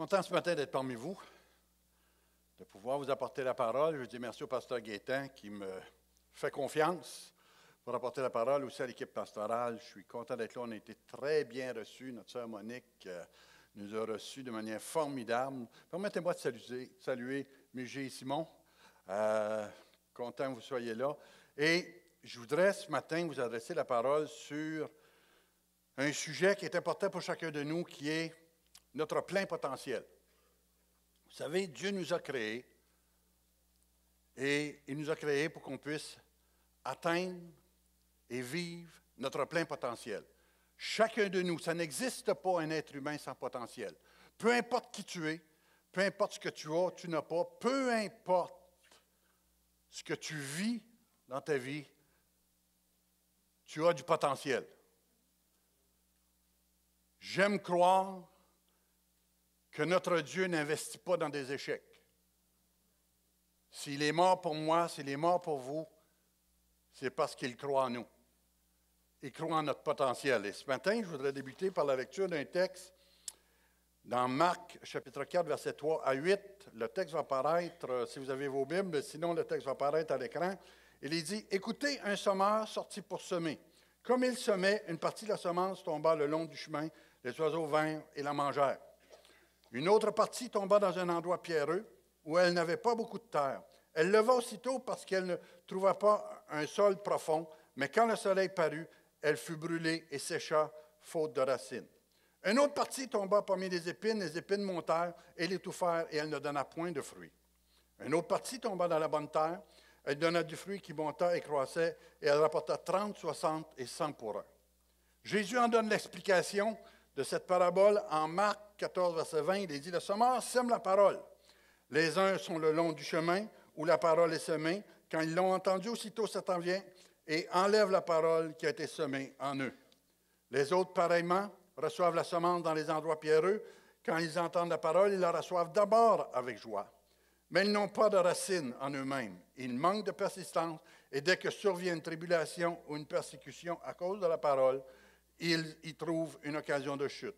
Content ce matin d'être parmi vous, de pouvoir vous apporter la parole. Je veux dire merci au pasteur Gaétan qui me fait confiance pour apporter la parole, aussi à l'équipe pastorale. Je suis content d'être là. On a été très bien reçus. Notre sœur Monique euh, nous a reçus de manière formidable. Permettez-moi de saluer, saluer et Simon. Euh, content que vous soyez là. Et je voudrais ce matin vous adresser la parole sur un sujet qui est important pour chacun de nous, qui est notre plein potentiel. Vous savez, Dieu nous a créés et il nous a créés pour qu'on puisse atteindre et vivre notre plein potentiel. Chacun de nous, ça n'existe pas un être humain sans potentiel. Peu importe qui tu es, peu importe ce que tu as, tu n'as pas, peu importe ce que tu vis dans ta vie, tu as du potentiel. J'aime croire que notre Dieu n'investit pas dans des échecs. S'il est mort pour moi, s'il est mort pour vous, c'est parce qu'il croit en nous. Il croit en notre potentiel. Et ce matin, je voudrais débuter par la lecture d'un texte dans Marc, chapitre 4, verset 3 à 8. Le texte va paraître, euh, si vous avez vos Bibles, sinon le texte va paraître à l'écran. Il dit Écoutez un semeur sorti pour semer. Comme il semait, une partie de la semence tomba le long du chemin, les oiseaux vinrent et la mangèrent. Une autre partie tomba dans un endroit pierreux où elle n'avait pas beaucoup de terre. Elle leva aussitôt parce qu'elle ne trouva pas un sol profond, mais quand le soleil parut, elle fut brûlée et sécha faute de racines. Une autre partie tomba parmi les épines, les épines montèrent et l'étouffèrent, et elle ne donna point de fruits. Une autre partie tomba dans la bonne terre, elle donna du fruit qui monta et croissait, et elle rapporta 30, 60 et 100 pour un. Jésus en donne l'explication de cette parabole en Marc 14, verset 20, il dit, le semeur sème la parole. Les uns sont le long du chemin où la parole est semée. Quand ils l'ont entendue, aussitôt Satan vient et enlève la parole qui a été semée en eux. Les autres, pareillement, reçoivent la semence dans les endroits pierreux. Quand ils entendent la parole, ils la reçoivent d'abord avec joie. Mais ils n'ont pas de racines en eux-mêmes. Ils manquent de persistance et dès que survient une tribulation ou une persécution à cause de la parole, ils y trouvent une occasion de chute.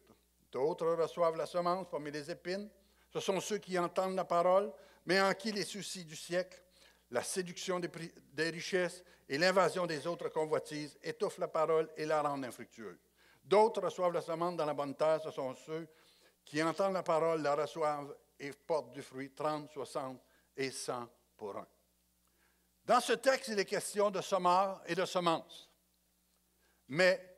D'autres reçoivent la semence parmi les épines. Ce sont ceux qui entendent la parole, mais en qui les soucis du siècle, la séduction des, richesses et l'invasion des autres convoitises étouffent la parole et la rendent infructueuse. D'autres reçoivent la semence dans la bonne terre. Ce sont ceux qui entendent la parole, la reçoivent et portent du fruit 30, 60 et 100 pour un. Dans ce texte, il est question de semeur et de semence. Mais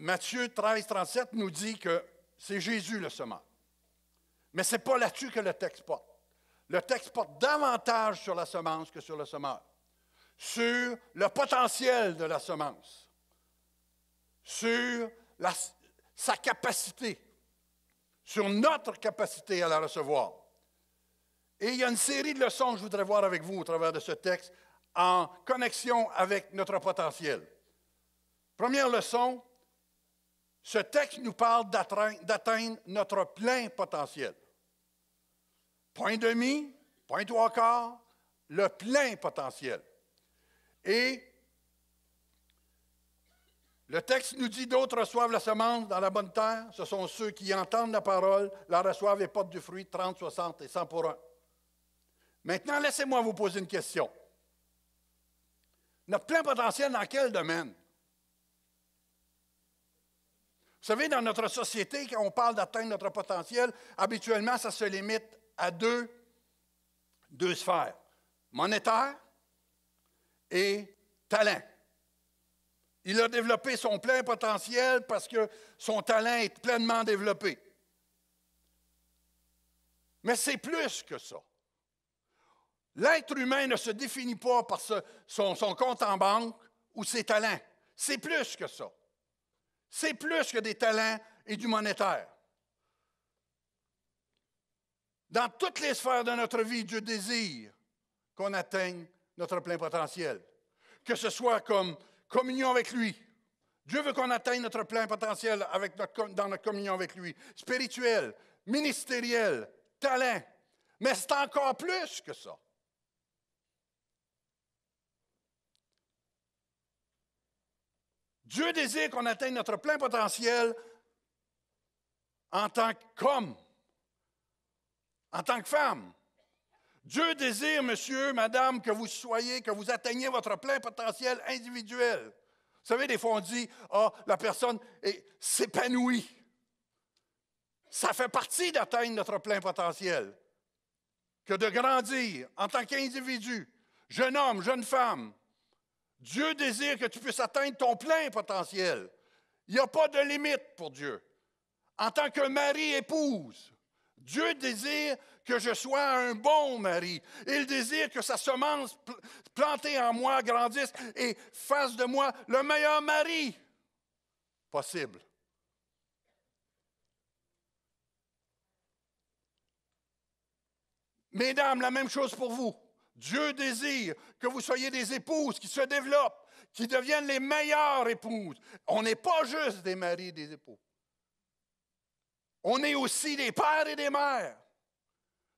Matthieu 13, 37 nous dit que c'est Jésus le semeur. Mais ce n'est pas là-dessus que le texte porte. Le texte porte davantage sur la semence que sur le semeur, sur le potentiel de la semence, sur sa capacité, sur notre capacité à la recevoir. Et il y a une série de leçons que je voudrais voir avec vous au travers de ce texte en connexion avec notre potentiel. Première leçon, ce texte nous parle d'atteindre notre plein potentiel. Point demi, point trois quarts, le plein potentiel. Et le texte nous dit d'autres reçoivent la semence dans la bonne terre. Ce sont ceux qui entendent la parole, la reçoivent et portent du fruit 30, 60 et 100 pour un. Maintenant, laissez-moi vous poser une question. Notre plein potentiel dans quel domaine? Vous savez, dans notre société, quand on parle d'atteindre notre potentiel, habituellement, ça se limite à deux, deux sphères, monétaire et talent. Il a développé son plein potentiel parce que son talent est pleinement développé. Mais c'est plus que ça. L'être humain ne se définit pas par son compte en banque ou ses talents. C'est plus que ça. C'est plus que des talents et du monétaire. Dans toutes les sphères de notre vie, Dieu désire qu'on atteigne notre plein potentiel. Que ce soit comme communion avec lui. Dieu veut qu'on atteigne notre plein potentiel avec dans notre communion avec lui. Spirituel, ministériel, talent. Mais c'est encore plus que ça. Dieu désire qu'on atteigne notre plein potentiel en tant qu'homme, en tant que femme. Dieu désire, monsieur, madame, que vous soyez, que vous atteigniez votre plein potentiel individuel. Vous savez, des fois, on dit, ah, la personne s'épanouit. Ça fait partie d'atteindre notre plein potentiel, que de grandir en tant qu'individu, jeune homme, jeune femme, Dieu désire que tu puisses atteindre ton plein potentiel. Il n'y a pas de limite pour Dieu. En tant que mari-épouse, Dieu désire que je sois un bon mari. Il désire que sa semence plantée en moi grandisse et fasse de moi le meilleur mari possible. Mesdames, la même chose pour vous. Dieu désire que vous soyez des épouses qui se développent, qui deviennent les meilleures épouses. On n'est pas juste des maris et des époux. On est aussi des pères et des mères.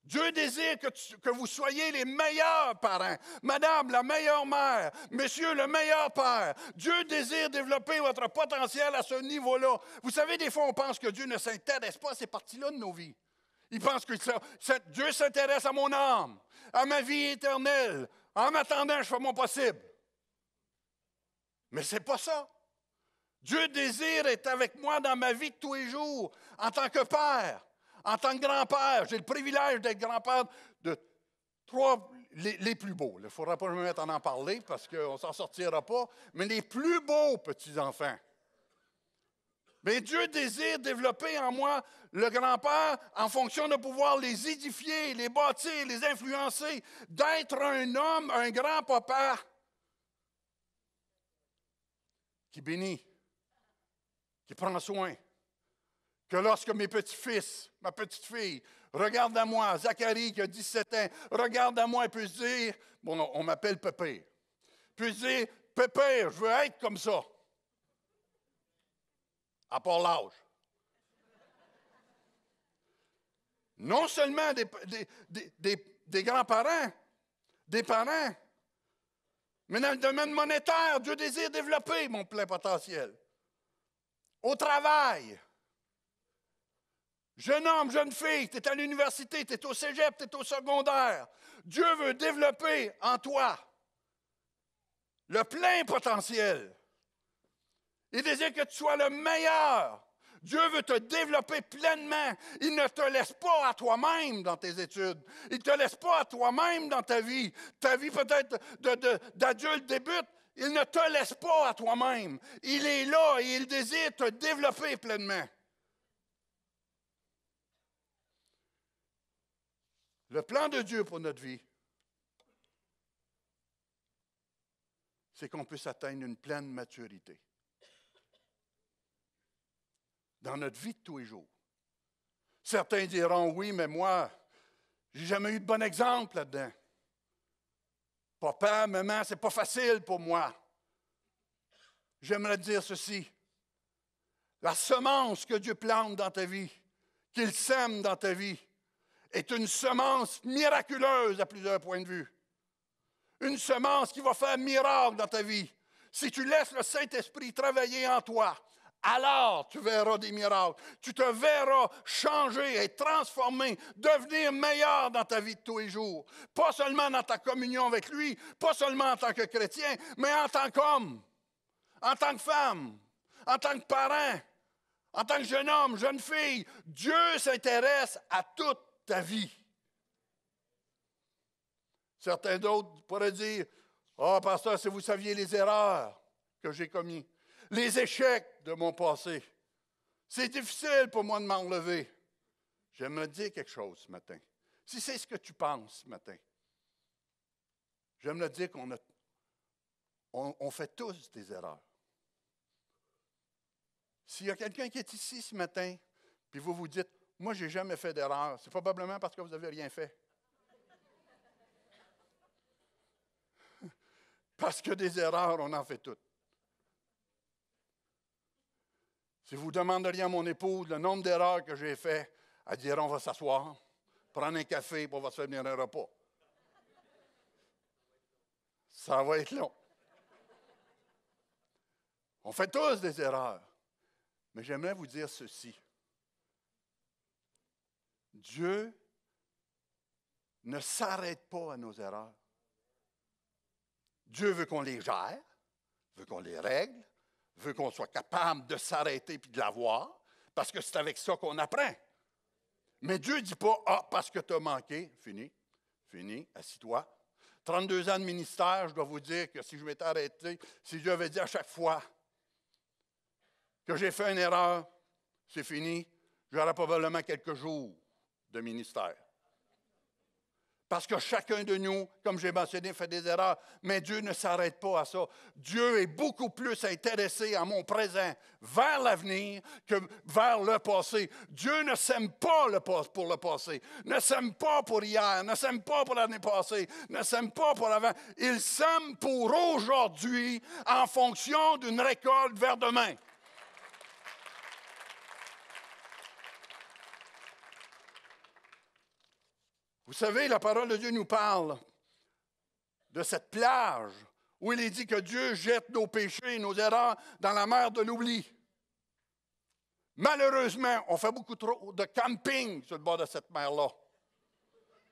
Dieu désire que, vous soyez les meilleurs parents, Madame la meilleure mère, Monsieur le meilleur père. Dieu désire développer votre potentiel à ce niveau-là. Vous savez, des fois, on pense que Dieu ne s'intéresse pas à ces parties-là de nos vies. Il pense que ça, Dieu s'intéresse à mon âme à ma vie éternelle. En m'attendant, je fais mon possible. Mais ce n'est pas ça. Dieu désire être avec moi dans ma vie de tous les jours, en tant que père, en tant que grand-père. J'ai le privilège d'être grand-père de trois, les, les plus beaux. Il ne faudra pas me mettre à en parler parce qu'on ne s'en sortira pas, mais les plus beaux petits-enfants. Mais Dieu désire développer en moi le grand-père en fonction de pouvoir les édifier, les bâtir, les influencer, d'être un homme, un grand-papa qui bénit, qui prend soin. Que lorsque mes petits-fils, ma petite-fille, regardent à moi, Zacharie qui a 17 ans, regarde à moi et dire, bon, on m'appelle Pépé, puis dire, Pépé, je veux être comme ça à part l'âge. Non seulement des, grands-parents, des parents, mais dans le domaine monétaire, Dieu désire développer mon plein potentiel. Au travail, jeune homme, jeune fille, tu es à l'université, tu es au cégep, tu es au secondaire. Dieu veut développer en toi le plein potentiel. Il désire que tu sois le meilleur. Dieu veut te développer pleinement. Il ne te laisse pas à toi-même dans tes études. Il ne te laisse pas à toi-même dans ta vie. Ta vie peut-être d'adulte débute. Il ne te laisse pas à toi-même. Il est là et il désire te développer pleinement. Le plan de Dieu pour notre vie, c'est qu'on puisse atteindre une pleine maturité dans notre vie de tous les jours. Certains diront oui, mais moi, j'ai jamais eu de bon exemple là-dedans. Papa, maman, c'est pas facile pour moi. J'aimerais dire ceci. La semence que Dieu plante dans ta vie, qu'il sème dans ta vie, est une semence miraculeuse à plusieurs points de vue. Une semence qui va faire miracle dans ta vie. Si tu laisses le Saint-Esprit travailler en toi, alors tu verras des miracles. Tu te verras changer, et transformer, devenir meilleur dans ta vie de tous les jours. Pas seulement dans ta communion avec lui, pas seulement en tant que chrétien, mais en tant qu'homme, en tant que femme, en tant que parent, en tant que jeune homme, jeune fille. Dieu s'intéresse à toute ta vie. Certains d'autres pourraient dire, oh, pasteur, si vous saviez les erreurs que j'ai commises, les échecs de mon passé. C'est difficile pour moi de m'enlever. Je me dire quelque chose ce matin. Si c'est ce que tu penses ce matin, j'aime le dire qu'on a, on, fait tous des erreurs. S'il y a quelqu'un qui est ici ce matin, puis vous vous dites, moi, j'ai jamais fait d'erreur, c'est probablement parce que vous n'avez rien fait. Parce que des erreurs, on en fait toutes. Si vous demanderiez à mon épouse le nombre d'erreurs que j'ai faites, elle dirait on va s'asseoir, prendre un café pour va se faire venir un repas. Ça va être long. On fait tous des erreurs. Mais j'aimerais vous dire ceci. Dieu ne s'arrête pas à nos erreurs. Dieu veut qu'on les gère, veut qu'on les règle, veut qu'on soit capable de s'arrêter puis de l'avoir, parce que c'est avec ça qu'on apprend. Mais Dieu ne dit pas, ah, parce que tu as manqué, fini, fini, assis-toi. 32 ans de ministère, je dois vous dire que si je m'étais arrêté, si Dieu avait dit à chaque fois que j'ai fait une erreur, c'est fini, j'aurais probablement quelques jours de ministère. Parce que chacun de nous, comme j'ai mentionné, fait des erreurs, mais Dieu ne s'arrête pas à ça. Dieu est beaucoup plus intéressé à mon présent, vers l'avenir, que vers le passé. Dieu ne s'aime pas pour le passé, ne s'aime pas pour hier, ne s'aime pas pour l'année passée, ne s'aime pas pour l'avant. Il s'aime pour aujourd'hui en fonction d'une récolte vers demain. Vous savez, la parole de Dieu nous parle de cette plage où il est dit que Dieu jette nos péchés et nos erreurs dans la mer de l'oubli. Malheureusement, on fait beaucoup trop de camping sur le bord de cette mer-là.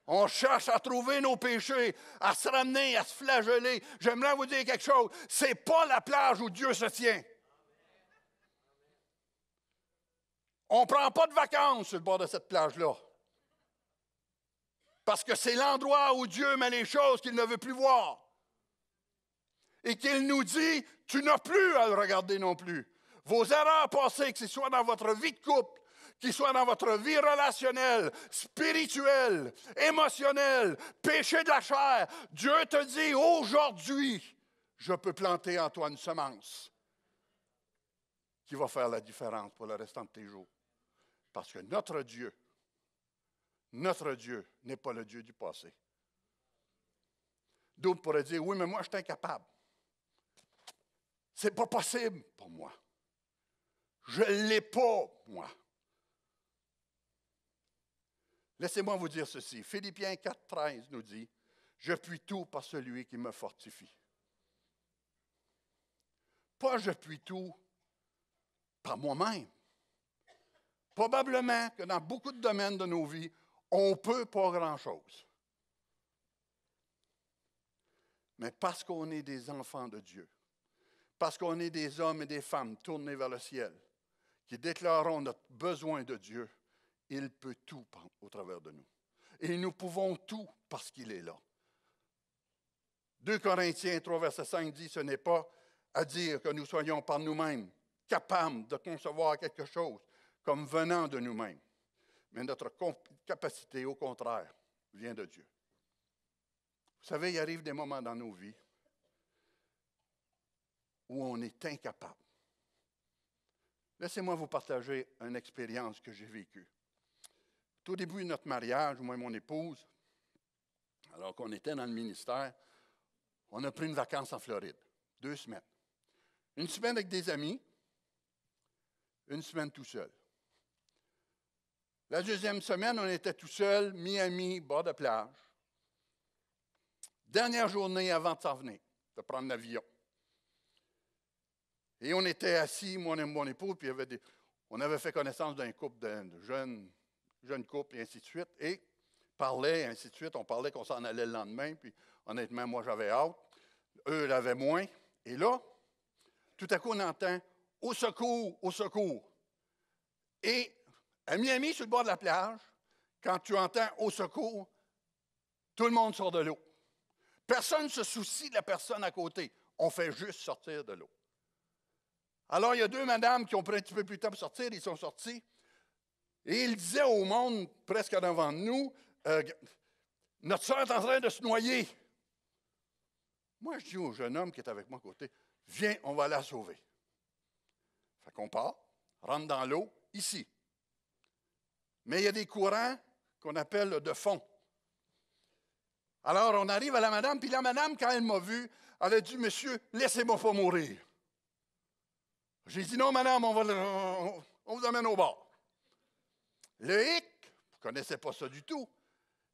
On cherche à trouver nos péchés, à se ramener, à se flageller. J'aimerais vous dire quelque chose. Ce n'est pas la plage où Dieu se tient. On ne prend pas de vacances sur le bord de cette plage-là. Parce que c'est l'endroit où Dieu met les choses qu'il ne veut plus voir. Et qu'il nous dit, tu n'as plus à le regarder non plus. Vos erreurs passées, que ce soit dans votre vie de couple, qu'il soit dans votre vie relationnelle, spirituelle, émotionnelle, péché de la chair, Dieu te dit aujourd'hui, je peux planter en toi une semence qui va faire la différence pour le restant de tes jours. Parce que notre Dieu notre Dieu n'est pas le Dieu du passé. D'autres pourraient dire, oui, mais moi, je suis incapable. C'est pas possible pour moi. Je ne l'ai pas, moi. Laissez-moi vous dire ceci. Philippiens 4, 13 nous dit, je puis tout par celui qui me fortifie. Pas je puis tout par moi-même. Probablement que dans beaucoup de domaines de nos vies, on peut pas grand-chose. Mais parce qu'on est des enfants de Dieu, parce qu'on est des hommes et des femmes tournés vers le ciel, qui déclarons notre besoin de Dieu, il peut tout au travers de nous. Et nous pouvons tout parce qu'il est là. 2 Corinthiens 3, verset 5 dit, ce n'est pas à dire que nous soyons par nous-mêmes capables de concevoir quelque chose comme venant de nous-mêmes mais notre capacité, au contraire, vient de Dieu. Vous savez, il arrive des moments dans nos vies où on est incapable. Laissez-moi vous partager une expérience que j'ai vécue. Tout au début de notre mariage, moi et mon épouse, alors qu'on était dans le ministère, on a pris une vacance en Floride, deux semaines. Une semaine avec des amis, une semaine tout seul. La deuxième semaine, on était tout seul, Miami, bord de plage. Dernière journée avant de s'en venir, de prendre l'avion. Et on était assis, moi et mon époux, puis on avait fait connaissance d'un couple de, jeune jeunes, et ainsi de suite, et parlait, et ainsi de suite. On parlait qu'on s'en allait le lendemain, puis honnêtement, moi, j'avais hâte. Eux l'avaient moins. Et là, tout à coup, on entend Au secours, au secours. Et à Miami, sur le bord de la plage, quand tu entends au secours, tout le monde sort de l'eau. Personne ne se soucie de la personne à côté. On fait juste sortir de l'eau. Alors, il y a deux madames qui ont pris un petit peu plus de temps pour sortir, ils sont sortis. Et ils disaient au monde, presque devant nous, euh, Notre soeur est en train de se noyer. Moi, je dis au jeune homme qui est avec moi à côté, Viens, on va la sauver. Fait qu'on part, rentre dans l'eau, ici, mais il y a des courants qu'on appelle de fond. Alors, on arrive à la madame, puis la madame, quand elle m'a vu, elle a dit Monsieur, laissez-moi pas mourir. J'ai dit Non, madame, on, on, vous amène au bord. Le hic, vous ne connaissez pas ça du tout,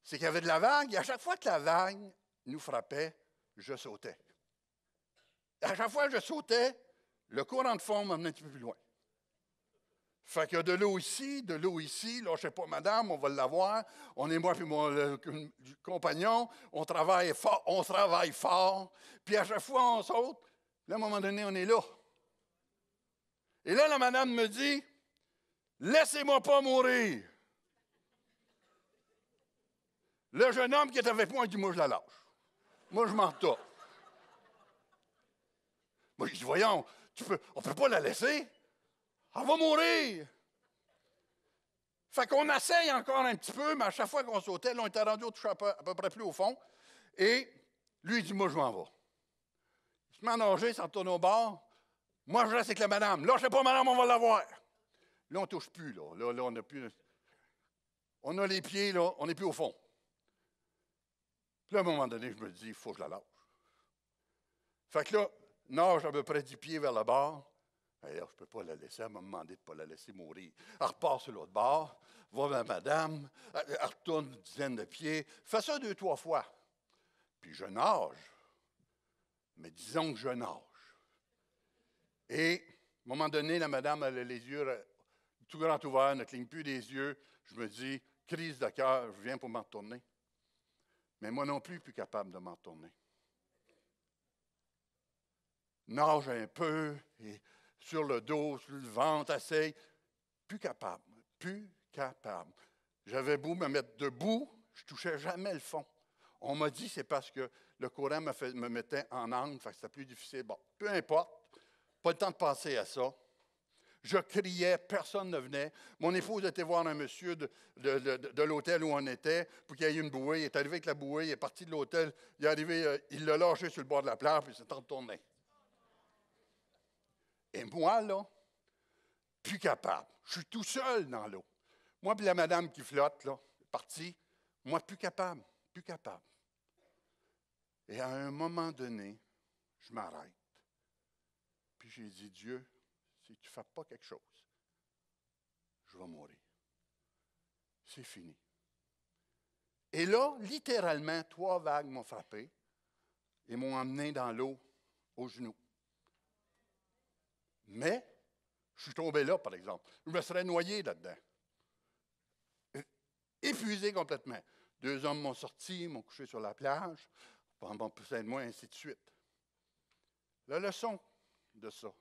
c'est qu'il y avait de la vague, et à chaque fois que la vague nous frappait, je sautais. à chaque fois que je sautais, le courant de fond m'amenait un petit peu plus loin. Fait qu'il y a de l'eau ici, de l'eau ici. Là, je sais pas, madame, on va l'avoir. On est moi puis mon compagnon. On travaille fort, on travaille fort. Puis à chaque fois, on saute. Là, à un moment donné, on est là. Et là, la madame me dit, laissez-moi pas mourir. Le jeune homme qui est avec moi, il dit, moi, je la lâche. Moi, je m'en Moi, je dis, voyons, tu peux, on ne peut pas la laisser on va mourir. Fait qu'on essaye encore un petit peu, mais à chaque fois qu'on sautait, là, on était rendu au à peu, près plus au fond. Et lui, il dit Moi, je m'en vais. Il se met à nager, s'en au bord. Moi, je reste avec la madame. Là, je sais pas, madame, on va l'avoir. Là, on ne touche plus. Là, là, on n'a plus. On a les pieds, là, on n'est plus au fond. Puis là, à un moment donné, je me dis Il faut que je la lâche. Fait que là, nage à peu près du pieds vers le bord. D'ailleurs, je ne peux pas la laisser. Elle m'a demandé de ne pas la laisser mourir. Elle repart sur l'autre bord, va vers madame, elle, retourne une dizaine de pieds. fait ça deux, trois fois. Puis je nage. Mais disons que je nage. Et à un moment donné, la madame, a les yeux tout grand ouverts, ne cligne plus des yeux. Je me dis, crise de cœur, je viens pour m'en retourner. Mais moi non plus, plus capable de m'en retourner. Nage un peu et sur le dos, sur le ventre, assez, Plus capable, plus capable. J'avais beau me mettre debout, je touchais jamais le fond. On m'a dit c'est parce que le courant me, mettait en angle, fait que c'était plus difficile. Bon, peu importe, pas le temps de passer à ça. Je criais, personne ne venait. Mon épouse était voir un monsieur de, l'hôtel où on était pour qu'il y ait une bouée. Il est arrivé avec la bouée, il est parti de l'hôtel, il est arrivé, euh, il l'a lâché sur le bord de la plage, puis il s'est retourné. Et moi, là, plus capable. Je suis tout seul dans l'eau. Moi, puis la madame qui flotte, là, partie, moi, plus capable, plus capable. Et à un moment donné, je m'arrête. Puis j'ai dit, Dieu, si tu ne fais pas quelque chose, je vais mourir. C'est fini. Et là, littéralement, trois vagues m'ont frappé et m'ont emmené dans l'eau aux genoux. Mais je suis tombé là, par exemple. Je me serais noyé là-dedans. Épuisé complètement. Deux hommes m'ont sorti, m'ont couché sur la plage, pendant plus de moi, ainsi de suite. La leçon de ça,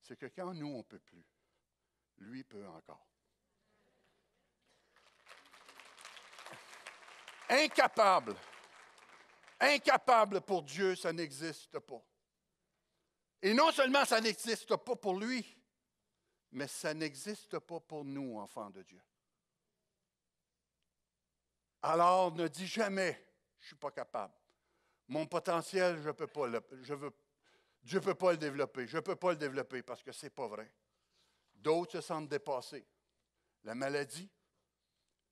c'est que quand nous, on ne peut plus, lui peut encore. Incapable. Incapable pour Dieu, ça n'existe pas. Et non seulement ça n'existe pas pour lui, mais ça n'existe pas pour nous, enfants de Dieu. Alors ne dis jamais, je ne suis pas capable. Mon potentiel, je peux pas le, je veux, Dieu ne peut pas le développer. Je ne peux pas le développer parce que ce n'est pas vrai. D'autres se sentent dépassés. La maladie,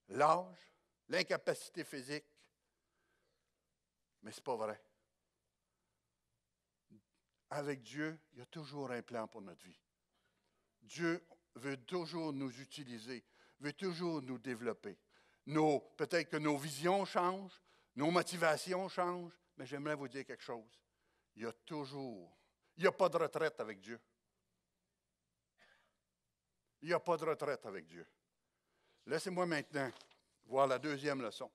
l'âge, l'incapacité physique. Mais ce n'est pas vrai avec Dieu, il y a toujours un plan pour notre vie. Dieu veut toujours nous utiliser, veut toujours nous développer. peut-être que nos visions changent, nos motivations changent, mais j'aimerais vous dire quelque chose. Il y a toujours, il n'y a pas de retraite avec Dieu. Il n'y a pas de retraite avec Dieu. Laissez-moi maintenant voir la deuxième leçon.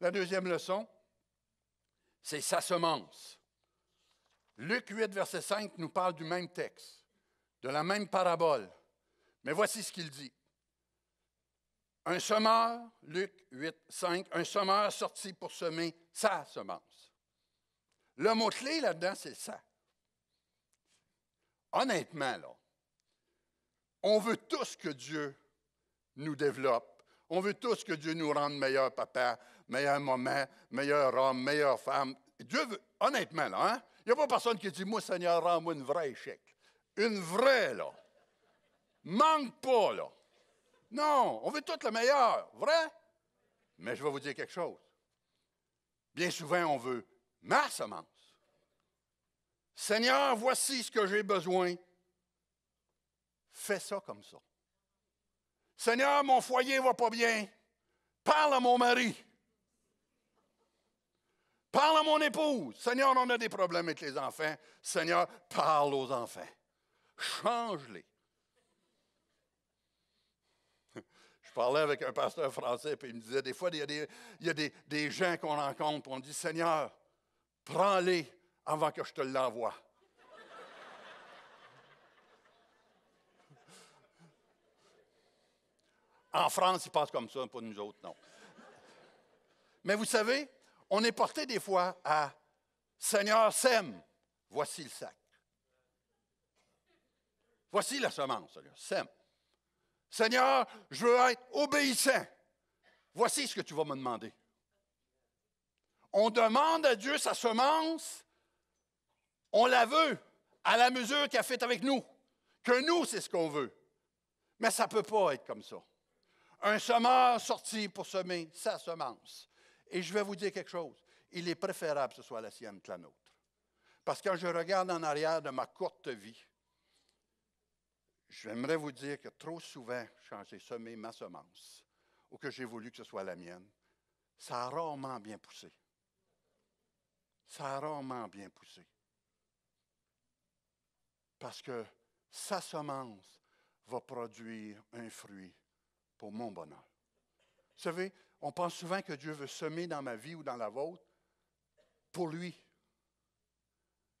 La deuxième leçon, c'est sa semence. Luc 8, verset 5 nous parle du même texte, de la même parabole. Mais voici ce qu'il dit. Un semeur, Luc 8, 5, un semeur sorti pour semer sa semence. Le mot-clé là-dedans, c'est ça. Honnêtement, là, on veut tous que Dieu nous développe. On veut tous que Dieu nous rende meilleur papa, meilleur maman, meilleur homme, meilleure femme. Dieu veut, honnêtement, là, hein? Il n'y a pas personne qui dit, moi, Seigneur, rends-moi une vraie échec. Une vraie, là. Manque pas, là. Non, on veut tout le meilleur, vrai? Mais je vais vous dire quelque chose. Bien souvent, on veut ma semence. Seigneur, voici ce que j'ai besoin. Fais ça comme ça. Seigneur, mon foyer va pas bien. Parle à mon mari. Parle à mon épouse. Seigneur, on a des problèmes avec les enfants. Seigneur, parle aux enfants. Change-les. Je parlais avec un pasteur français, puis il me disait, des fois, il y a des, gens qu'on rencontre, puis on dit, Seigneur, prends-les avant que je te l'envoie. en France, ils passe comme ça, pas nous autres, non. Mais vous savez, on est porté des fois à Seigneur sème, voici le sac. Voici la semence, Seigneur, sème. Seigneur, je veux être obéissant. Voici ce que tu vas me demander. On demande à Dieu sa semence, on la veut à la mesure qu'il a faite avec nous, que nous, c'est ce qu'on veut. Mais ça ne peut pas être comme ça. Un semeur sorti pour semer sa semence. Et je vais vous dire quelque chose. Il est préférable que ce soit la sienne que la nôtre. Parce que quand je regarde en arrière de ma courte vie, j'aimerais vous dire que trop souvent, quand j'ai semé ma semence, ou que j'ai voulu que ce soit la mienne, ça a rarement bien poussé. Ça a rarement bien poussé. Parce que sa semence va produire un fruit pour mon bonheur. Vous savez, on pense souvent que Dieu veut semer dans ma vie ou dans la vôtre pour lui.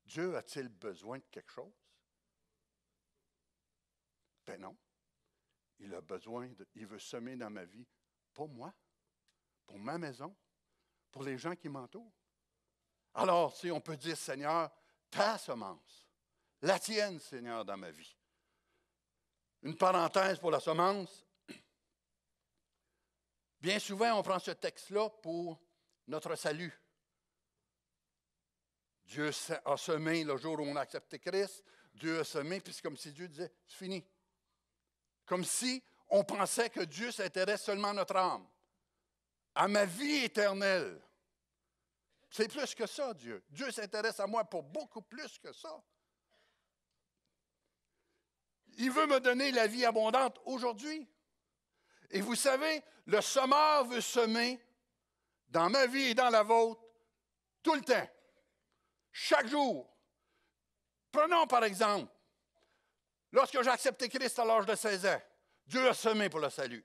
Dieu a-t-il besoin de quelque chose? Ben non. Il a besoin, de, il veut semer dans ma vie pour moi, pour ma maison, pour les gens qui m'entourent. Alors, si on peut dire, Seigneur, ta semence, la tienne, Seigneur, dans ma vie. Une parenthèse pour la semence, Bien souvent, on prend ce texte-là pour notre salut. Dieu a semé le jour où on a accepté Christ. Dieu a semé, puis c'est comme si Dieu disait, c'est fini. Comme si on pensait que Dieu s'intéresse seulement à notre âme, à ma vie éternelle. C'est plus que ça, Dieu. Dieu s'intéresse à moi pour beaucoup plus que ça. Il veut me donner la vie abondante aujourd'hui. Et vous savez, le semeur veut semer dans ma vie et dans la vôtre tout le temps, chaque jour. Prenons par exemple, lorsque j'ai accepté Christ à l'âge de 16 ans, Dieu a semé pour le salut.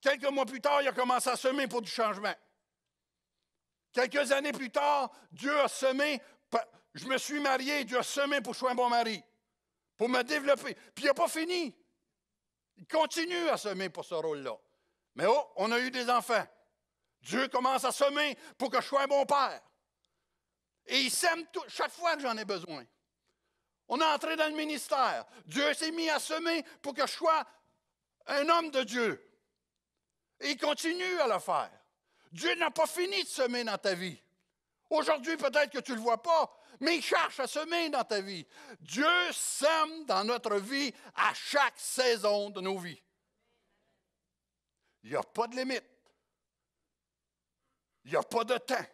Quelques mois plus tard, il a commencé à semer pour du changement. Quelques années plus tard, Dieu a semé, je me suis marié, Dieu a semé pour choisir un bon mari, pour me développer. Puis il n'a pas fini. Il continue à semer pour ce rôle-là. Mais oh, on a eu des enfants. Dieu commence à semer pour que je sois un bon père. Et il sème tout, chaque fois que j'en ai besoin. On est entré dans le ministère. Dieu s'est mis à semer pour que je sois un homme de Dieu. Et il continue à le faire. Dieu n'a pas fini de semer dans ta vie. Aujourd'hui, peut-être que tu ne le vois pas, mais il cherche à semer dans ta vie. Dieu sème dans notre vie à chaque saison de nos vies. Il n'y a pas de limite. Il n'y a pas de temps.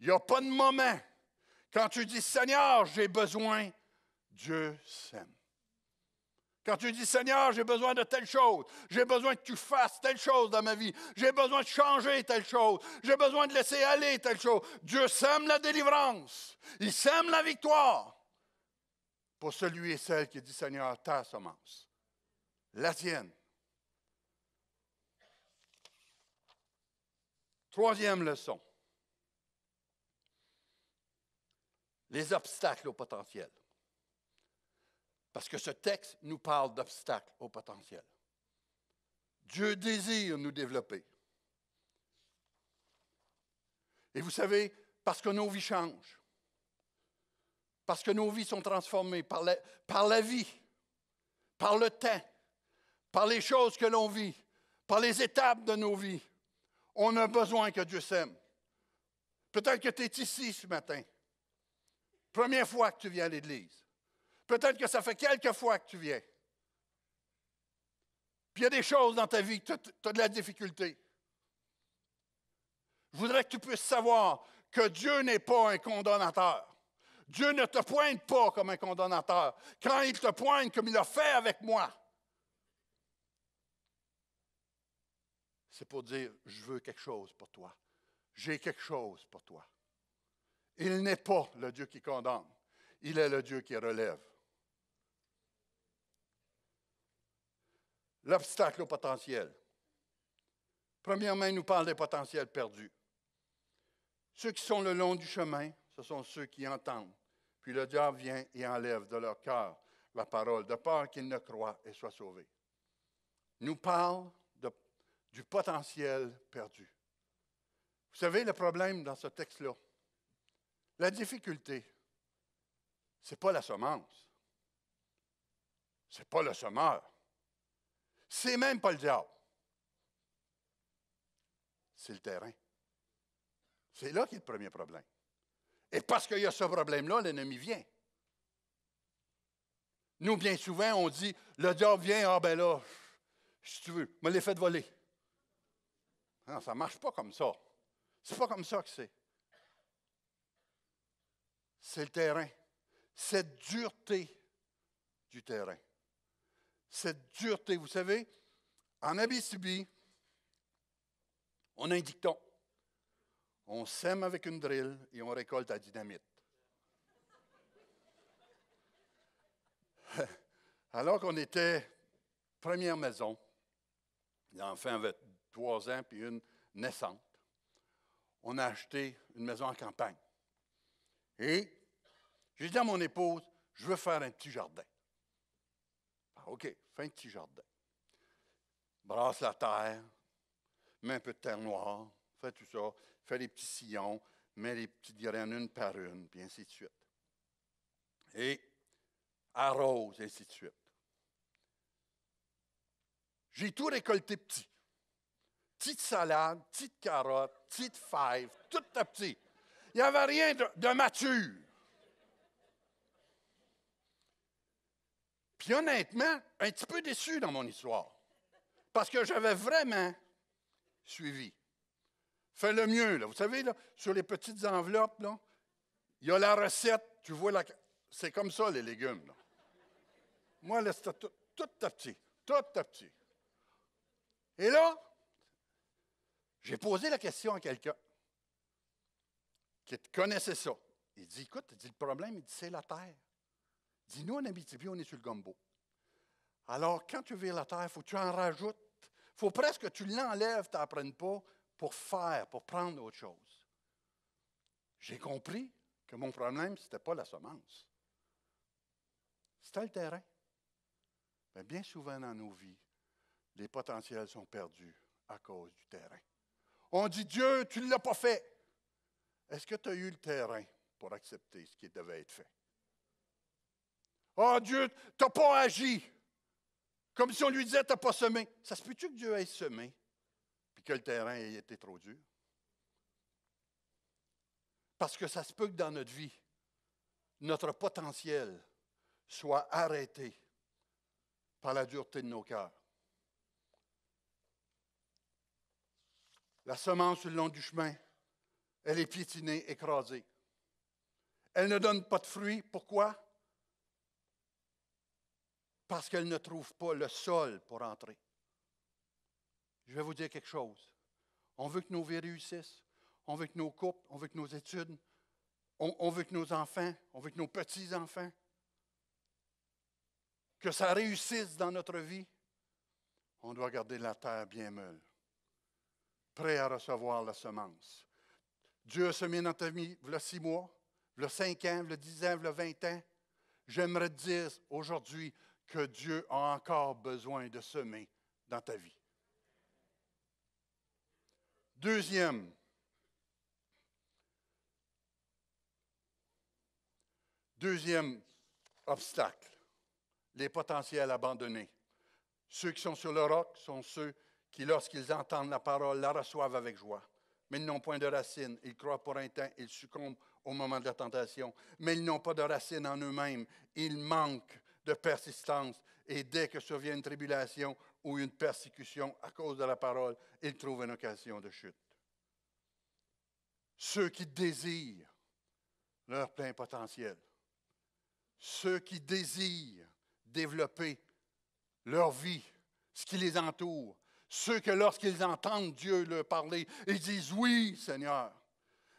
Il n'y a pas de moment. Quand tu dis Seigneur, j'ai besoin, Dieu sème. Quand tu dis, Seigneur, j'ai besoin de telle chose, j'ai besoin que tu fasses telle chose dans ma vie, j'ai besoin de changer telle chose, j'ai besoin de laisser aller telle chose, Dieu sème la délivrance, il sème la victoire pour celui et celle qui dit, Seigneur, ta semence, la tienne. Troisième leçon, les obstacles au potentiel. Parce que ce texte nous parle d'obstacles au potentiel. Dieu désire nous développer. Et vous savez, parce que nos vies changent, parce que nos vies sont transformées par la, par la vie, par le temps, par les choses que l'on vit, par les étapes de nos vies, on a besoin que Dieu s'aime. Peut-être que tu es ici ce matin. Première fois que tu viens à l'Église. Peut-être que ça fait quelques fois que tu viens. Puis il y a des choses dans ta vie que tu as de la difficulté. Je voudrais que tu puisses savoir que Dieu n'est pas un condamnateur. Dieu ne te pointe pas comme un condamnateur. Quand il te pointe comme il a fait avec moi, c'est pour dire, je veux quelque chose pour toi. J'ai quelque chose pour toi. Il n'est pas le Dieu qui condamne. Il est le Dieu qui relève. l'obstacle au potentiel. Premièrement, il nous parle des potentiels perdus. Ceux qui sont le long du chemin, ce sont ceux qui entendent. Puis le diable vient et enlève de leur cœur la parole, de peur qu'ils ne croient et soient sauvés. Il nous parle du potentiel perdu. Vous savez, le problème dans ce texte-là, la difficulté, ce n'est pas la semence, ce n'est pas le semeur, c'est même pas le diable. C'est le terrain. C'est là qu'il y a le premier problème. Et parce qu'il y a ce problème-là, l'ennemi vient. Nous, bien souvent, on dit le diable vient, ah ben là, si tu veux, me l'effet de voler. Non, ça ne marche pas comme ça. C'est pas comme ça que c'est. C'est le terrain. Cette dureté du terrain cette dureté. Vous savez, en Abitibi, on a un dicton. On sème avec une drille et on récolte à dynamite. Alors qu'on était première maison, l'enfant avait trois ans puis une naissante, on a acheté une maison en campagne. Et j'ai dit à mon épouse, je veux faire un petit jardin. OK, fin de petit jardin. Brasse la terre, mets un peu de terre noire, fais tout ça, fais les petits sillons, mets les petites graines une par une, puis ainsi de suite. Et arrose, ainsi de suite. J'ai tout récolté petit. Petite salade, petite carotte, petite fève, tout à petit. Il n'y avait rien de, de mature. honnêtement, un petit peu déçu dans mon histoire. Parce que j'avais vraiment suivi. Fais le mieux, là. Vous savez, là, sur les petites enveloppes, il y a la recette. Tu vois, c'est comme ça, les légumes. Moi, là, c'était tout, à petit. Tout à petit. Et là, j'ai posé la question à quelqu'un qui connaissait ça. Il dit, écoute, il dit, le problème, il dit, c'est la terre. Dis, nous, en Abitibi, on est sur le gombo. Alors, quand tu vires la terre, il faut que tu en rajoutes. Il faut presque que tu l'enlèves, tu n'apprennes pas, pour faire, pour prendre autre chose. J'ai compris que mon problème, ce n'était pas la semence. C'était le terrain. Mais bien souvent dans nos vies, les potentiels sont perdus à cause du terrain. On dit, Dieu, tu ne l'as pas fait. Est-ce que tu as eu le terrain pour accepter ce qui devait être fait? Oh Dieu, t'as pas agi. Comme si on lui disait, t'as pas semé. Ça se peut-tu que Dieu ait semé, puis que le terrain ait été trop dur? Parce que ça se peut que dans notre vie, notre potentiel soit arrêté par la dureté de nos cœurs. La semence le long du chemin, elle est piétinée, écrasée. Elle ne donne pas de fruits. Pourquoi? parce qu'elles ne trouvent pas le sol pour entrer. Je vais vous dire quelque chose. On veut que nos vies réussissent, on veut que nos couples, on veut que nos études, on, veut que nos enfants, on veut que nos petits-enfants, que ça réussisse dans notre vie. On doit garder la terre bien meule, prêt à recevoir la semence. Dieu a semé notre vie, il six mois, le y a cinq ans, il dix ans, il vingt ans. J'aimerais dire aujourd'hui, que Dieu a encore besoin de semer dans ta vie. Deuxième, deuxième obstacle, les potentiels abandonnés. Ceux qui sont sur le roc sont ceux qui, lorsqu'ils entendent la parole, la reçoivent avec joie. Mais ils n'ont point de racine. Ils croient pour un temps, ils succombent au moment de la tentation. Mais ils n'ont pas de racine en eux-mêmes. Ils manquent de persistance. Et dès que survient une tribulation ou une persécution à cause de la parole, ils trouvent une occasion de chute. Ceux qui désirent leur plein potentiel, ceux qui désirent développer leur vie, ce qui les entoure, ceux que lorsqu'ils entendent Dieu leur parler, ils disent oui, Seigneur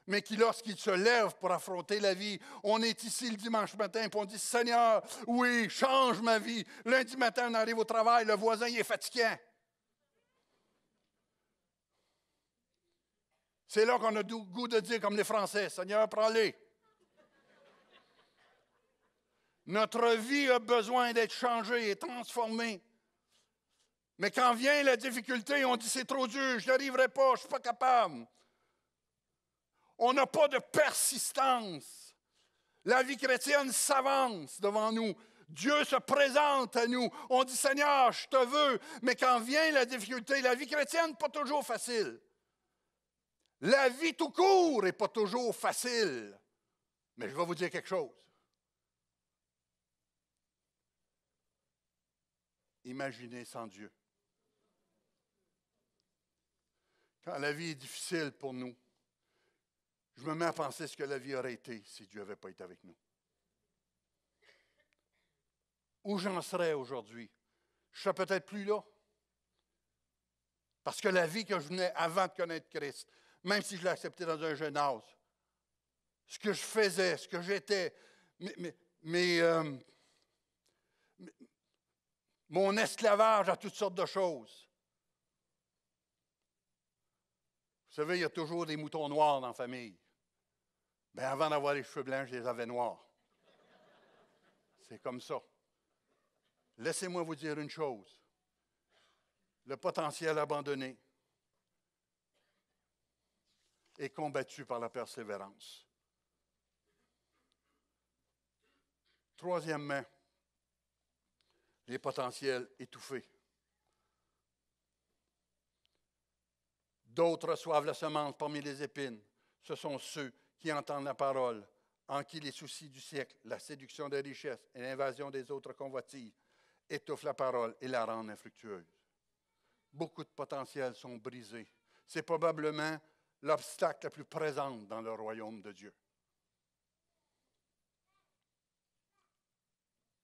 mais qui, lorsqu'il se lève pour affronter la vie, on est ici le dimanche matin, et on dit, Seigneur, oui, change ma vie. Lundi matin, on arrive au travail, le voisin, est fatigué. C'est là qu'on a du goût de dire, comme les Français, Seigneur, prends-les. Notre vie a besoin d'être changée et transformée. Mais quand vient la difficulté, on dit, c'est trop dur, je n'y arriverai pas, je ne suis pas capable. On n'a pas de persistance. La vie chrétienne s'avance devant nous. Dieu se présente à nous. On dit Seigneur, je te veux, mais quand vient la difficulté, la vie chrétienne n'est pas toujours facile. La vie tout court n'est pas toujours facile. Mais je vais vous dire quelque chose. Imaginez sans Dieu. Quand la vie est difficile pour nous, je me mets à penser ce que la vie aurait été si Dieu n'avait pas été avec nous. Où j'en serais aujourd'hui? Je ne serais peut-être plus là. Parce que la vie que je venais avant de connaître Christ, même si je l'ai accepté dans un jeune âge, ce que je faisais, ce que j'étais, euh, mais, mon esclavage à toutes sortes de choses. Vous savez, il y a toujours des moutons noirs dans la famille. Ben, avant d'avoir les cheveux blancs, je les avais noirs. C'est comme ça. Laissez-moi vous dire une chose. Le potentiel abandonné est combattu par la persévérance. Troisièmement, les potentiels étouffés. D'autres reçoivent la semence parmi les épines. Ce sont ceux qui entendent la parole, en qui les soucis du siècle, la séduction des richesses et l'invasion des autres convoitises étouffent la parole et la rendent infructueuse. Beaucoup de potentiels sont brisés. C'est probablement l'obstacle le plus présent dans le royaume de Dieu.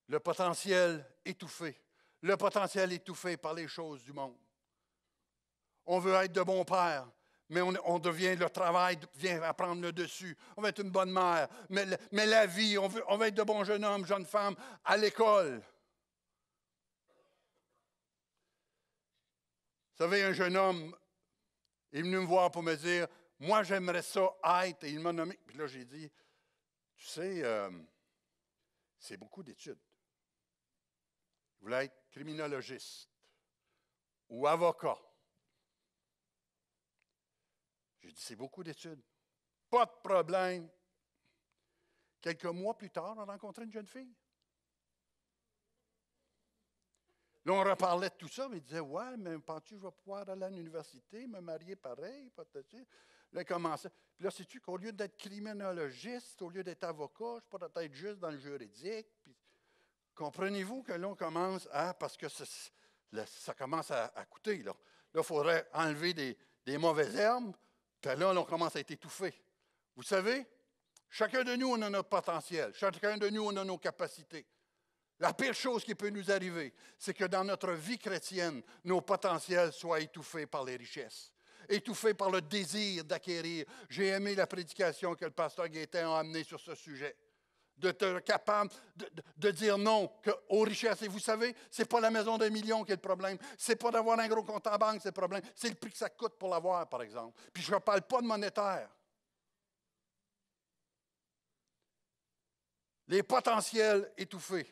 Le potentiel étouffé, le potentiel étouffé par les choses du monde. On veut être de bons pères, mais on, devient, le travail vient à prendre le dessus. On va être une bonne mère, mais, mais la vie, on, veut, va être de bons jeunes hommes, jeunes femmes à l'école. Vous savez, un jeune homme est venu me voir pour me dire Moi, j'aimerais ça être. Et il m'a nommé. Puis là, j'ai dit Tu sais, euh, c'est beaucoup d'études. Vous voulez être criminologiste ou avocat j'ai dit, c'est beaucoup d'études. Pas de problème. Quelques mois plus tard, on a rencontré une jeune fille. Là, on reparlait de tout ça, mais il disait Ouais, mais penses-tu que je vais pouvoir aller à l'université, me marier pareil peut-être? Là, il commençait. Puis là, sais-tu qu'au lieu d'être criminologiste, au lieu d'être avocat, je pourrais être juste dans le juridique. comprenez-vous que là, on commence à. Parce que ça, commence à, coûter. Là, il faudrait enlever des mauvaises herbes puis là, on commence à être étouffé. Vous savez, chacun de nous, on a notre potentiel. Chacun de nous, on a nos capacités. La pire chose qui peut nous arriver, c'est que dans notre vie chrétienne, nos potentiels soient étouffés par les richesses, étouffés par le désir d'acquérir. J'ai aimé la prédication que le pasteur Gaétan a amenée sur ce sujet capable de, de, dire non que, aux richesses. Et vous savez, ce n'est pas la maison d'un million qui est le problème. Ce n'est pas d'avoir un gros compte en banque, c'est le problème. C'est le prix que ça coûte pour l'avoir, par exemple. Puis je ne parle pas de monétaire. Les potentiels étouffés.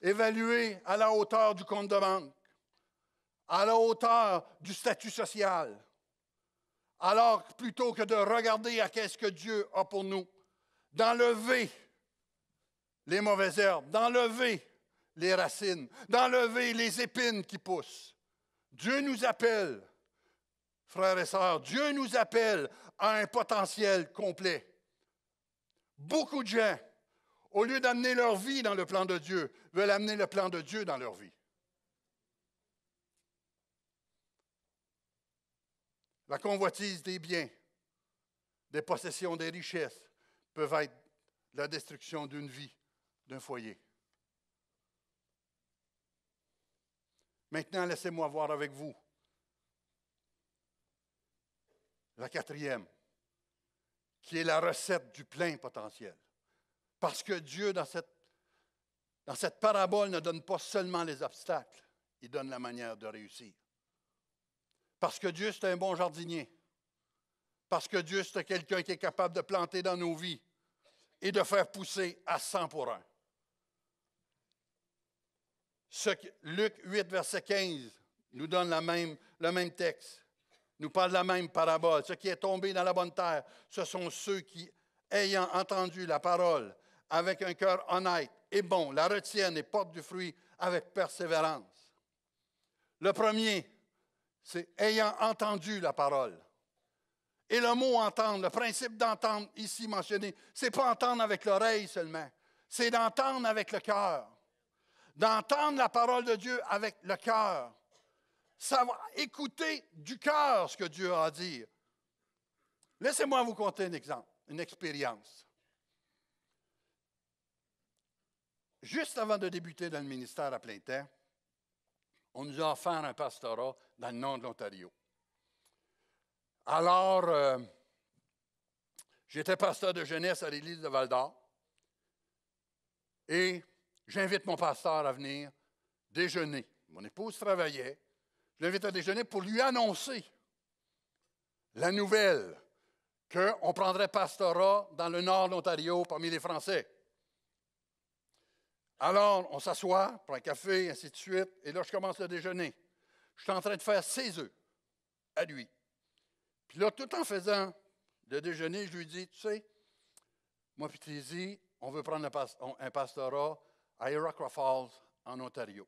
Évalués à la hauteur du compte de banque, à la hauteur du statut social. Alors, plutôt que de regarder à qu'est-ce que Dieu a pour nous, d'enlever les mauvaises herbes, d'enlever les racines, d'enlever les épines qui poussent. Dieu nous appelle, frères et sœurs, Dieu nous appelle à un potentiel complet. Beaucoup de gens, au lieu d'amener leur vie dans le plan de Dieu, veulent amener le plan de Dieu dans leur vie. La convoitise des biens, des possessions, des richesses, peuvent être la destruction d'une vie, d'un foyer. Maintenant, laissez-moi voir avec vous la quatrième, qui est la recette du plein potentiel. Parce que Dieu, dans cette, dans cette parabole, ne donne pas seulement les obstacles, il donne la manière de réussir. Parce que Dieu, c'est un bon jardinier. Parce que Dieu, c'est quelqu'un qui est capable de planter dans nos vies et de faire pousser à 100 pour un. Luc 8, verset 15 nous donne même, le même texte, nous parle de la même parabole. Ce qui est tombé dans la bonne terre, ce sont ceux qui, ayant entendu la parole avec un cœur honnête et bon, la retiennent et portent du fruit avec persévérance. Le premier, c'est ayant entendu la parole. Et le mot entendre, le principe d'entendre ici mentionné, c'est pas entendre avec l'oreille seulement, c'est d'entendre avec le cœur. D'entendre la parole de Dieu avec le cœur. Savoir écouter du cœur ce que Dieu a à dire. Laissez-moi vous conter un exemple, une expérience. Juste avant de débuter dans le ministère à plein temps, on nous a offert un pastorat dans le nord de l'Ontario. Alors, euh, j'étais pasteur de jeunesse à l'église de Val-d'Or et j'invite mon pasteur à venir déjeuner. Mon épouse travaillait. Je l'invite à déjeuner pour lui annoncer la nouvelle qu'on prendrait pastorat dans le nord de l'Ontario parmi les Français. Alors, on s'assoit, prend un café, ainsi de suite, et là, je commence le déjeuner. Je suis en train de faire ses œufs à lui. Puis là, tout en faisant le déjeuner, je lui dis, tu sais, moi puis Tizi, on veut prendre un pastorat à Iroquois Falls, en Ontario.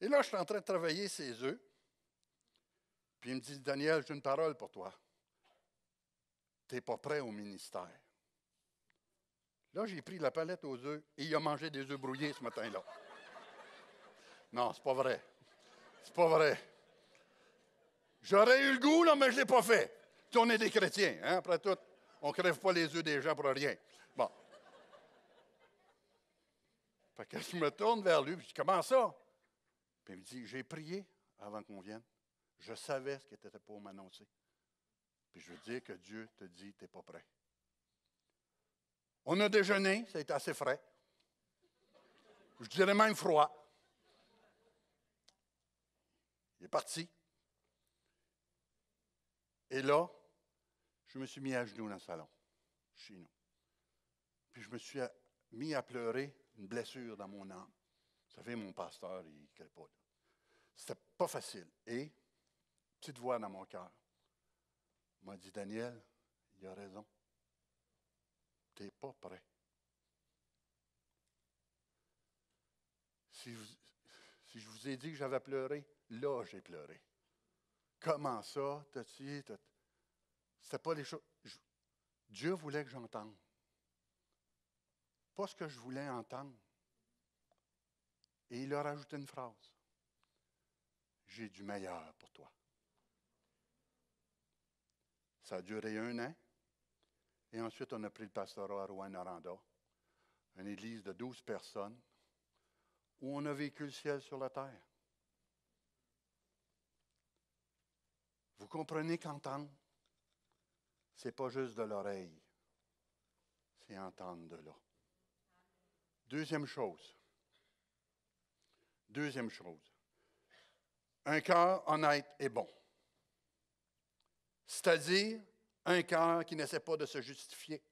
Et là, je suis en train de travailler ses œufs. Puis il me dit, Daniel, j'ai une parole pour toi. Tu n'es pas prêt au ministère. Là, j'ai pris la palette aux œufs et il a mangé des œufs brouillés ce matin-là. non, c'est pas vrai. C'est pas vrai. J'aurais eu le goût, là, mais je ne l'ai pas fait. Tu, on est des chrétiens, hein, après tout. On ne crève pas les yeux des gens pour rien. Bon. je me tourne vers lui, puis je dis, comment ça? Puis il me dit, j'ai prié avant qu'on vienne. Je savais ce qui était pour m'annoncer. Puis je veux dire que Dieu te dit, tu n'es pas prêt. On a déjeuné, ça a été assez frais. Je dirais même froid. Il est parti. Et là, je me suis mis à genoux dans le salon, chez nous. Puis je me suis mis à pleurer une blessure dans mon âme. Vous savez, mon pasteur, il ne crée pas. C'était pas facile. Et, petite voix dans mon cœur, m'a dit Daniel, il a raison. Tu n'es pas prêt. Si, si je vous ai dit que j'avais pleuré, là, j'ai pleuré. Comment ça? T'as-tu. C'était pas les choses. Dieu voulait que j'entende. Pas ce que je voulais entendre. Et il leur a ajouté une phrase. J'ai du meilleur pour toi. Ça a duré un an. Et ensuite, on a pris le pastorat à Rouen-Noranda, une église de 12 personnes, où on a vécu le ciel sur la terre. Vous comprenez qu'entendre, ce n'est pas juste de l'oreille, c'est entendre de là. Deuxième chose. Deuxième chose. Un cœur honnête est bon. C'est-à-dire un cœur qui n'essaie pas de se justifier.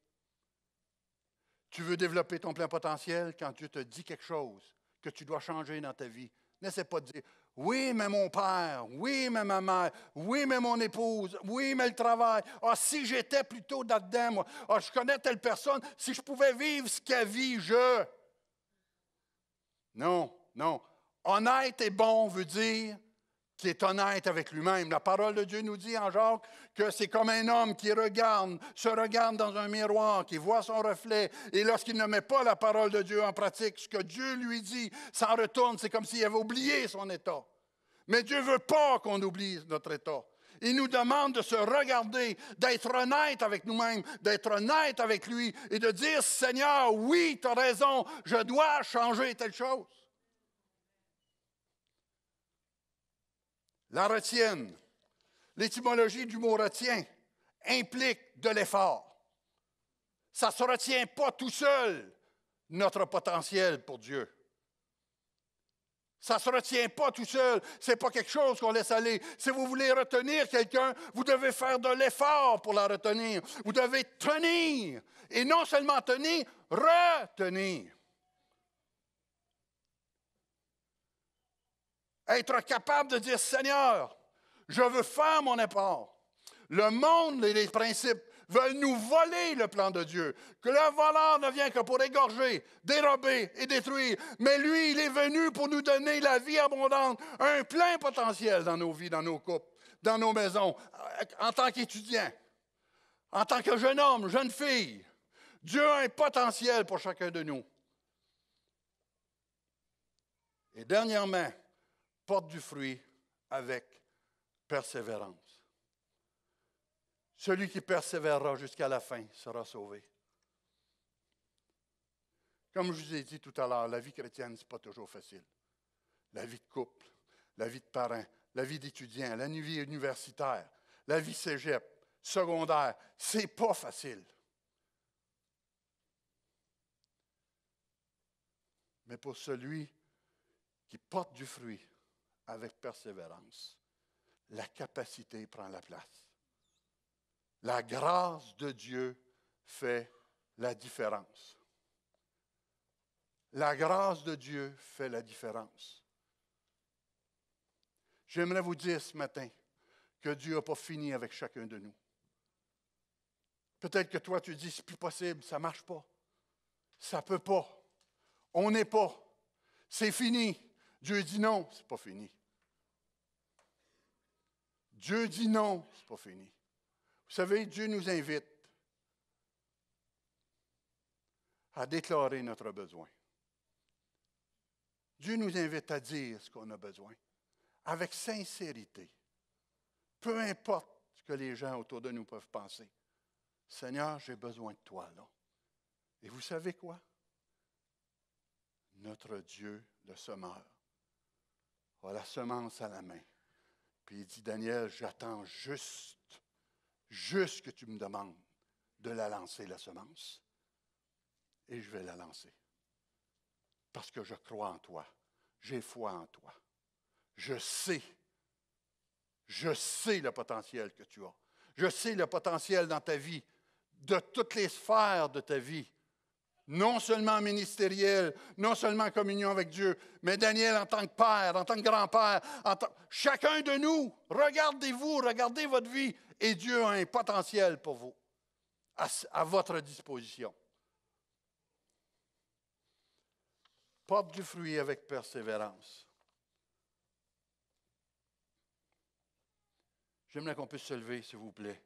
Tu veux développer ton plein potentiel quand Dieu te dit quelque chose que tu dois changer dans ta vie. N'essaie pas de dire oui, mais mon père. Oui, mais ma mère. Oui, mais mon épouse. Oui, mais le travail. Ah, si j'étais plutôt là-dedans, moi. Ah, je connais telle personne. Si je pouvais vivre ce qu'a vit, je. Non, non. Honnête et bon veut dire qui est honnête avec lui-même. La parole de Dieu nous dit en Jacques que c'est comme un homme qui regarde, se regarde dans un miroir, qui voit son reflet, et lorsqu'il ne met pas la parole de Dieu en pratique, ce que Dieu lui dit s'en retourne, c'est comme s'il avait oublié son état. Mais Dieu ne veut pas qu'on oublie notre état. Il nous demande de se regarder, d'être honnête avec nous-mêmes, d'être honnête avec lui et de dire, Seigneur, oui, tu as raison, je dois changer telle chose. La retienne. L'étymologie du mot retient implique de l'effort. Ça ne se retient pas tout seul, notre potentiel pour Dieu. Ça ne se retient pas tout seul. Ce n'est pas quelque chose qu'on laisse aller. Si vous voulez retenir quelqu'un, vous devez faire de l'effort pour la retenir. Vous devez tenir. Et non seulement tenir, retenir. être capable de dire, Seigneur, je veux faire mon apport. Le monde et les principes veulent nous voler le plan de Dieu, que le voleur ne vient que pour égorger, dérober et détruire. Mais lui, il est venu pour nous donner la vie abondante, un plein potentiel dans nos vies, dans nos couples, dans nos maisons, en tant qu'étudiant, en tant que jeune homme, jeune fille. Dieu a un potentiel pour chacun de nous. Et dernièrement, porte du fruit avec persévérance. Celui qui persévérera jusqu'à la fin sera sauvé. Comme je vous ai dit tout à l'heure, la vie chrétienne, ce n'est pas toujours facile. La vie de couple, la vie de parrain, la vie d'étudiant, la vie universitaire, la vie cégep, secondaire, c'est pas facile. Mais pour celui qui porte du fruit, avec persévérance. La capacité prend la place. La grâce de Dieu fait la différence. La grâce de Dieu fait la différence. J'aimerais vous dire ce matin que Dieu n'a pas fini avec chacun de nous. Peut-être que toi, tu dis, c'est plus possible, ça ne marche pas. Ça ne peut pas. On n'est pas. C'est fini. Dieu dit non, c'est pas fini. Dieu dit non, c'est pas fini. Vous savez, Dieu nous invite à déclarer notre besoin. Dieu nous invite à dire ce qu'on a besoin, avec sincérité, peu importe ce que les gens autour de nous peuvent penser. Seigneur, j'ai besoin de toi là. Et vous savez quoi? Notre Dieu le semeur la semence à la main. Puis il dit, Daniel, j'attends juste, juste que tu me demandes de la lancer, la semence. Et je vais la lancer. Parce que je crois en toi. J'ai foi en toi. Je sais. Je sais le potentiel que tu as. Je sais le potentiel dans ta vie, de toutes les sphères de ta vie non seulement ministériel, non seulement communion avec Dieu, mais Daniel en tant que père, en tant que grand-père, tant... chacun de nous, regardez-vous, regardez votre vie, et Dieu a un potentiel pour vous, à, à votre disposition. Porte du fruit avec persévérance. J'aimerais qu'on puisse se lever, s'il vous plaît.